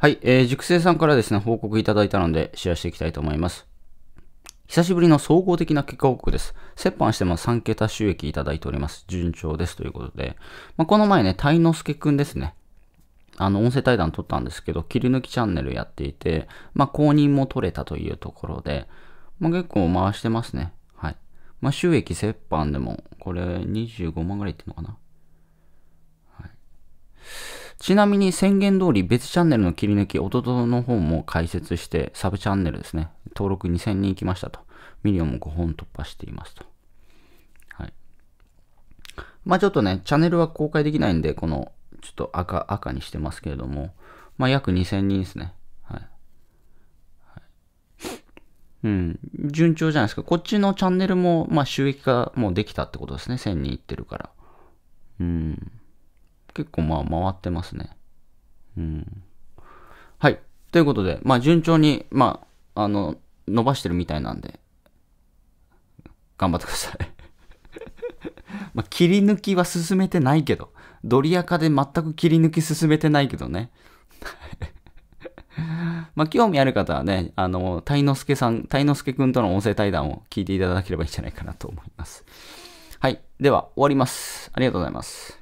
はい、えー、熟成さんからですね、報告いただいたので、シェアしていきたいと思います。久しぶりの総合的な結果報告です。折半しても3桁収益いただいております。順調ですということで。まあ、この前ね、ノスケくんですね。あの、音声対談撮ったんですけど、切り抜きチャンネルやっていて、まあ、公認も取れたというところで、まあ、結構回してますね。はい。まあ、収益折半でも、これ25万ぐらいってのかなちなみに宣言通り別チャンネルの切り抜き、弟の方も解説して、サブチャンネルですね、登録2000人いきましたと。ミリオンも5本突破していますと。はい。まあちょっとね、チャンネルは公開できないんで、この、ちょっと赤、赤にしてますけれども、まあ約2000人ですね。はい。はい、うん、順調じゃないですか。こっちのチャンネルも、まあ収益化もうできたってことですね。1000人いってるから。うん。結構まあ回ってますね。うん。はい。ということで、まあ順調に、まあ、あの、伸ばしてるみたいなんで、頑張ってください まあ切り抜きは進めてないけど、ドリアカで全く切り抜き進めてないけどね。まあ、興味ある方はね、あの、タいのすけさん、タイのすけくんとの音声対談を聞いていただければいいんじゃないかなと思います。はい。では、終わります。ありがとうございます。